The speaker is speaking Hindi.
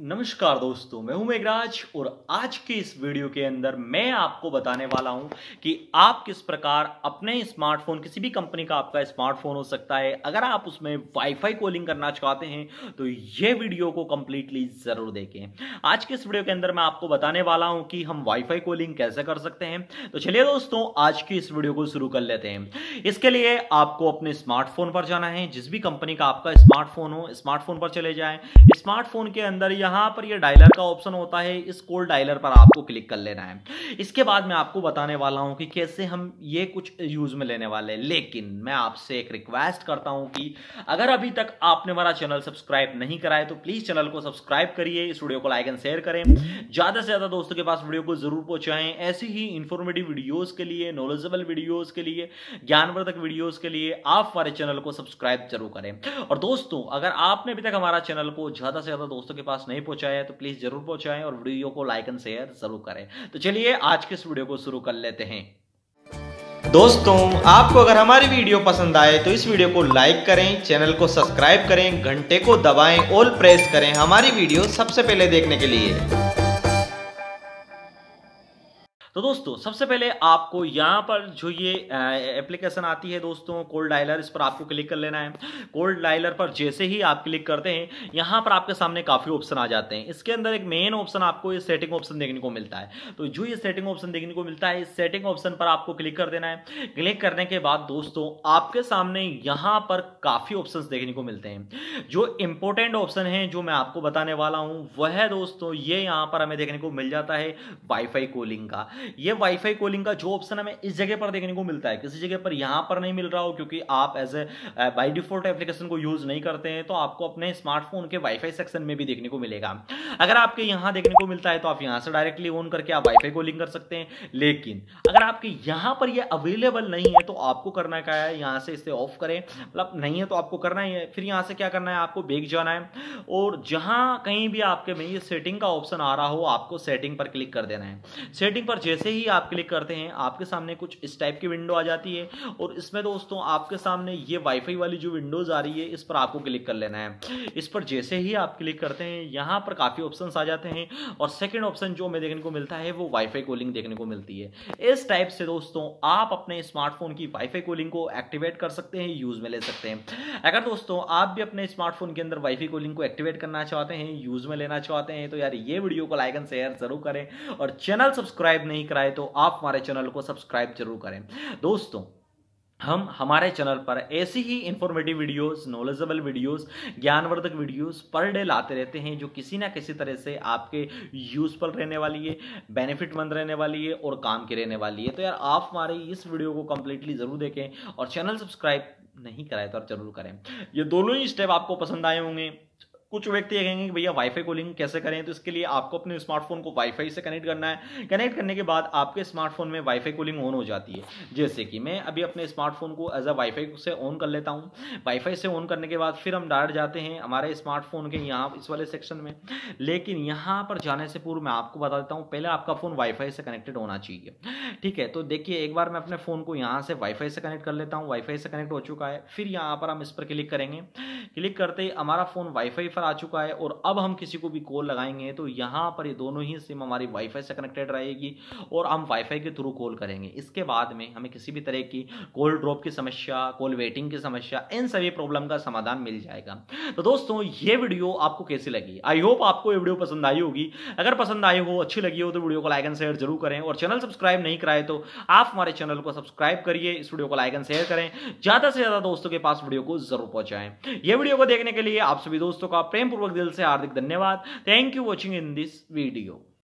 नमस्कार दोस्तों मैं हूं मेघराज और आज के इस वीडियो के अंदर मैं आपको बताने वाला हूं कि आप किस प्रकार अपने स्मार्टफोन किसी भी कंपनी का आपका स्मार्टफोन हो सकता है अगर आप उसमें वाईफाई कॉलिंग करना चाहते हैं तो यह वीडियो को कंप्लीटली जरूर देखें आज के इस वीडियो के अंदर मैं आपको बताने वाला हूं कि हम वाईफाई कॉलिंग कैसे कर सकते हैं तो चलिए दोस्तों आज की इस वीडियो को शुरू कर लेते हैं इसके लिए आपको अपने स्मार्टफोन पर जाना है जिस भी कंपनी का आपका स्मार्टफोन हो स्मार्टफोन पर चले जाए स्मार्टफोन के अंदर यहाँ पर ये डायलर का ऑप्शन होता है इस कोड डायलर पर आपको क्लिक कर लेना है इसके बाद मैं आपको बताने वाला हूँ कि कैसे हम ये कुछ यूज़ में लेने वाले हैं लेकिन मैं आपसे एक रिक्वेस्ट करता हूँ कि अगर अभी तक आपने हमारा चैनल सब्सक्राइब नहीं कराए तो प्लीज़ चैनल को सब्सक्राइब करिए इस वीडियो को लाइक एंड शेयर करें ज़्यादा से ज़्यादा दोस्तों के पास वीडियो को ज़रूर पहुँचाएँ ऐसी ही इन्फॉर्मेटिव वीडियोज़ के लिए नॉलेजेबल वीडियोज़ के लिए ज्ञानवर्धक वीडियोज़ के लिए आप हमारे चैनल को सब्सक्राइब जरूर करें और दोस्तों अगर आपने अभी तक हमारा चैनल को ज़्यादा ज़्यादा से ज़्यादा दोस्तों के पास नहीं पहुँचाया तो प्लीज़ ज़रूर पहुँचाएँ और वीडियो को लाइक एंड शेयर ज़रूर करें तो चलिए आज के इस वीडियो को शुरू कर लेते हैं दोस्तों आपको अगर हमारी वीडियो पसंद आए तो इस वीडियो को लाइक करें चैनल को सब्सक्राइब करें घंटे को दबाएं ऑल प्रेस करें हमारी वीडियो सबसे पहले देखने के लिए तो दोस्तों सबसे पहले आपको यहाँ पर जो ये एप्लीकेशन आती है दोस्तों कोल्ड डायलर इस पर आपको क्लिक कर लेना है कोल्ड डायलर पर जैसे ही आप क्लिक करते हैं यहाँ पर आपके सामने काफ़ी ऑप्शन आ जाते हैं इसके अंदर एक मेन ऑप्शन आपको ये सेटिंग ऑप्शन देखने को मिलता है तो जो ये सेटिंग ऑप्शन देखने को मिलता है इस सेटिंग ऑप्शन पर आपको क्लिक कर देना है क्लिक करने के बाद दोस्तों आपके सामने यहाँ पर काफ़ी ऑप्शन देखने को मिलते हैं जो इंपॉर्टेंट ऑप्शन है जो मैं आपको बताने वाला हूँ वह दोस्तों ये यहाँ पर हमें देखने को मिल जाता है वाईफाई कॉलिंग का ये वाईफाई कॉलिंग का जो ऑप्शन हमें इस जगह पर देखने को मिलता है किसी जगह पर यहां पर नहीं मिल रहा हो क्योंकि आप as a by default application को यूज नहीं करते हैं तो आपको अपने स्मार्टफोन के वाईफाई सेक्शन में भी देखने को मिलेगा अगर आपके यहां देखने को मिलता है तो आप यहां से डायरेक्टली ऑन करके आप वाईफाई कॉलिंग कर सकते हैं लेकिन अगर आपके यहां पर यह अवेलेबल नहीं है तो आपको करना क्या है यहां से इसे ऑफ करें मतलब नहीं है तो आपको करना ही है फिर यहां से क्या करना है आपको बेग जाना है और जहां कहीं भी आपके में ये सेटिंग का ऑप्शन आ रहा हो आपको सेटिंग पर क्लिक कर देना है सेटिंग पर जैसे ही आप क्लिक करते हैं आपके सामने कुछ इस टाइप की विंडो आ जाती है और इसमें दोस्तों आपके सामने ये वाईफाई वाली जो विंडोज़ आ रही है इस पर आपको क्लिक कर लेना है इस पर जैसे ही आप क्लिक करते हैं यहाँ पर काफ़ी ऑप्शन आ जाते हैं और सेकेंड ऑप्शन जो हमें देखने को मिलता है वो वाईफाई कॉलिंग देखने को मिलती है इस टाइप से दोस्तों आप अपने स्मार्टफोन की वाईफाई कॉलिंग को एक्टिवेट कर सकते हैं यूज़ में ले सकते हैं अगर दोस्तों आप भी अपने स्मार्टफोन के अंदर वाईफाई कॉलिंग को एक्टिवेट करना चाहते हैं यूज़ में लेना चाहते हैं तो यार ये वीडियो को लाइक एंड शेयर जरूर करें और चैनल सब्सक्राइब नहीं नहीं कराए तो आप हमारे चैनल को सब्सक्राइब जरूर करें दोस्तों हम हमारे चैनल पर ऐसी ही इंफॉर्मेटिव वीडियोस नॉलेजेबल वीडियोस ज्ञानवर्धक वीडियोस पर डे लाते रहते हैं जो किसी ना किसी तरह से आपके यूजफुल रहने वाली है बेनिफिटमंद रहने वाली है और काम की रहने वाली है तो यार आप हमारे इस वीडियो को कम्प्लीटली ज़रूर देखें और चैनल सब्सक्राइब नहीं कराए तो आप जरूर करें ये दोनों ही स्टेप आपको पसंद आए होंगे कुछ व्यक्ति ये कहेंगे कि भैया वाईफाई कॉलिंग कैसे करें तो इसके लिए आपको अपने स्मार्टफोन को वाईफाई से कनेक्ट करना है कनेक्ट करने के बाद आपके स्मार्टफोन में वाईफाई कॉलिंग ऑन हो जाती है जैसे कि मैं अभी अपने स्मार्टफोन को एज अ वाईफाई से ऑन कर लेता हूँ वाईफाई से ऑन करने के बाद फिर हम डायरेक्ट जाते हैं हमारे स्मार्टफोन के यहाँ इस वाले सेक्शन में लेकिन यहाँ पर जाने से पूर्व मैं आपको बता देता हूँ पहले आपका फ़ोन वाईफाई से कनेक्टेड होना चाहिए ठीक है तो देखिए एक बार मैं अपने फ़ोन को यहाँ से वाईफाई से कनेक्ट कर लेता हूँ वाईफाई से कनेक्ट हो चुका है फिर यहाँ पर हम इस पर क्लिक करेंगे क्लिक करते ही हमारा फ़ोन वाईफाई ट्रांसफ़र आ चुका है और अब हम किसी को भी कॉल लगाएंगे तो यहाँ पर ये दोनों ही सिम हमारी वाईफाई से कनेक्टेड रहेगी और हम वाईफाई के थ्रू कॉल करेंगे इसके बाद में हमें किसी भी तरह की कॉल ड्रॉप की समस्या कॉल वेटिंग की समस्या इन सभी प्रॉब्लम का समाधान मिल जाएगा तो दोस्तों ये वीडियो आपको कैसी लगी आई होप आपको ये वीडियो पसंद आई होगी अगर पसंद आई हो अच्छी लगी हो तो वीडियो को लाइक एंड शेयर जरूर करें और चैनल सब्सक्राइब नहीं कराए तो आप हमारे चैनल को सब्सक्राइब करिए इस वीडियो को लाइक एंड शेयर करें ज़्यादा से ज़्यादा दोस्तों के पास वीडियो को जरूर पहुंचाएं ये वीडियो को देखने के लिए आप सभी दोस्तों का प्रेम पूर्वक दिल से हार्दिक धन्यवाद thank you watching in this video